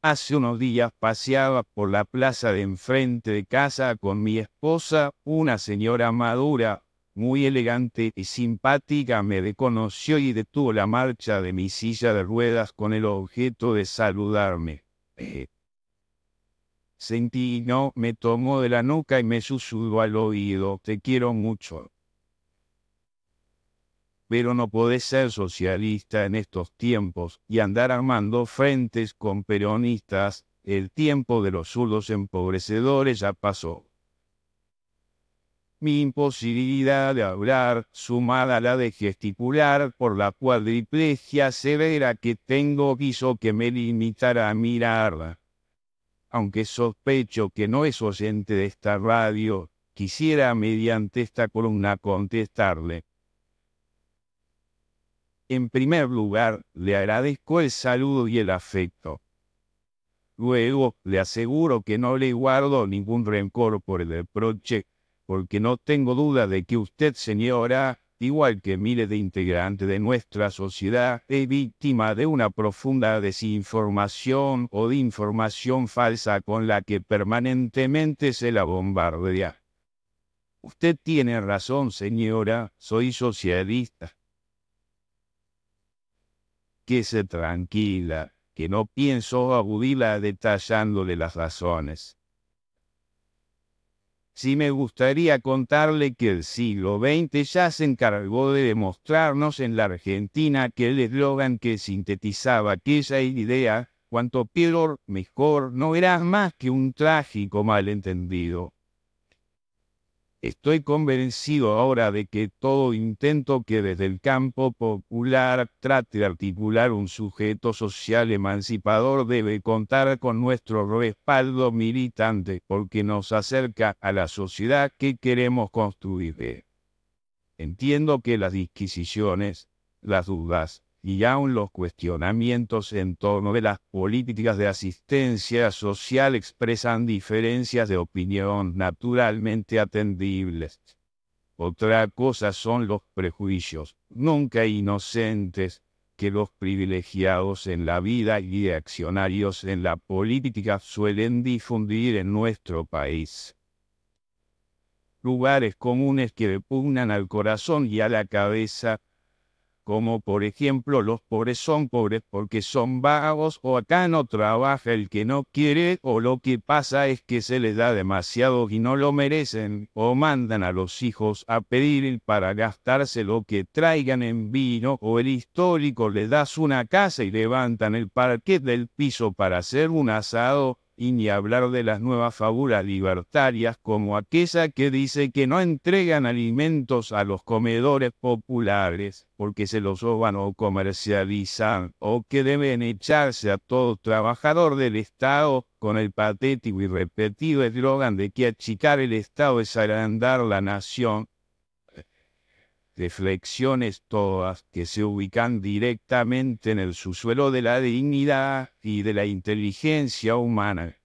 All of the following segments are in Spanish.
Hace unos días paseaba por la plaza de enfrente de casa con mi esposa, una señora madura, muy elegante y simpática, me reconoció y detuvo la marcha de mi silla de ruedas con el objeto de saludarme. Eh. Sentí, no, me tomó de la nuca y me susurró al oído, te quiero mucho pero no podés ser socialista en estos tiempos y andar armando frentes con peronistas. El tiempo de los zurdos empobrecedores ya pasó. Mi imposibilidad de hablar, sumada a la de gesticular por la cuadriplegia severa que tengo, quiso que me limitara a mirarla. Aunque sospecho que no es oyente de esta radio, quisiera mediante esta columna contestarle en primer lugar, le agradezco el saludo y el afecto. Luego, le aseguro que no le guardo ningún rencor por el reproche, porque no tengo duda de que usted, señora, igual que miles de integrantes de nuestra sociedad, es víctima de una profunda desinformación o de información falsa con la que permanentemente se la bombardea. Usted tiene razón, señora, soy socialista que se tranquila, que no pienso agudirla detallándole las razones. Si me gustaría contarle que el siglo XX ya se encargó de demostrarnos en la Argentina que el eslogan que sintetizaba aquella idea, cuanto peor, mejor, no era más que un trágico malentendido. Estoy convencido ahora de que todo intento que desde el campo popular trate de articular un sujeto social emancipador debe contar con nuestro respaldo militante porque nos acerca a la sociedad que queremos construir. Entiendo que las disquisiciones, las dudas, y aún los cuestionamientos en torno de las políticas de asistencia social expresan diferencias de opinión naturalmente atendibles. Otra cosa son los prejuicios, nunca inocentes, que los privilegiados en la vida y accionarios en la política suelen difundir en nuestro país. Lugares comunes que repugnan al corazón y a la cabeza como por ejemplo los pobres son pobres porque son vagos o acá no trabaja el que no quiere o lo que pasa es que se les da demasiado y no lo merecen o mandan a los hijos a pedir para gastarse lo que traigan en vino o el histórico le das una casa y levantan el parquet del piso para hacer un asado y ni hablar de las nuevas fábulas libertarias como aquella que dice que no entregan alimentos a los comedores populares porque se los roban o comercializan, o que deben echarse a todo trabajador del Estado con el patético y repetido eslogan de que achicar el Estado es agrandar la nación, reflexiones todas que se ubican directamente en el subsuelo de la dignidad y de la inteligencia humana.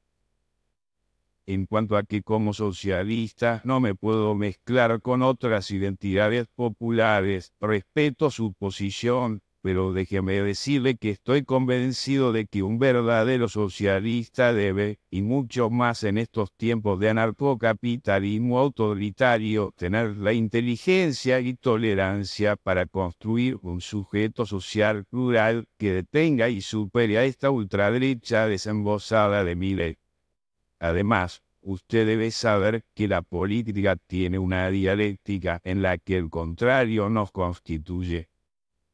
En cuanto a que como socialista no me puedo mezclar con otras identidades populares, respeto su posición, pero déjeme decirle que estoy convencido de que un verdadero socialista debe, y mucho más en estos tiempos de anarcocapitalismo autoritario, tener la inteligencia y tolerancia para construir un sujeto social plural que detenga y supere a esta ultraderecha desembosada de miles. Además, usted debe saber que la política tiene una dialéctica en la que el contrario nos constituye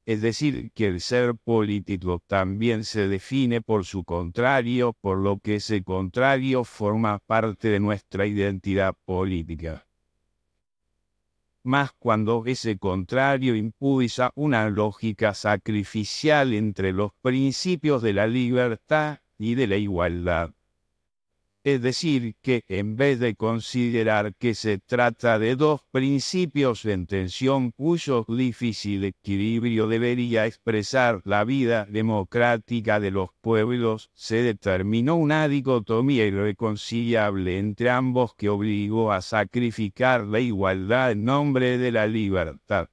es decir, que el ser político también se define por su contrario, por lo que ese contrario forma parte de nuestra identidad política. Más cuando ese contrario impulsa una lógica sacrificial entre los principios de la libertad y de la igualdad. Es decir, que en vez de considerar que se trata de dos principios en tensión cuyo difícil equilibrio debería expresar la vida democrática de los pueblos, se determinó una dicotomía irreconciliable entre ambos que obligó a sacrificar la igualdad en nombre de la libertad.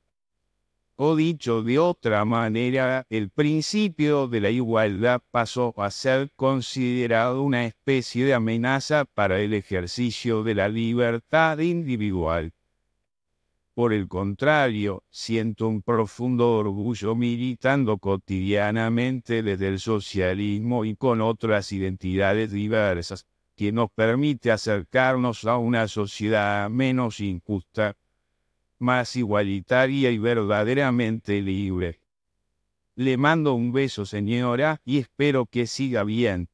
O dicho de otra manera, el principio de la igualdad pasó a ser considerado una especie de amenaza para el ejercicio de la libertad individual. Por el contrario, siento un profundo orgullo militando cotidianamente desde el socialismo y con otras identidades diversas, que nos permite acercarnos a una sociedad menos injusta más igualitaria y verdaderamente libre. Le mando un beso, señora, y espero que siga bien.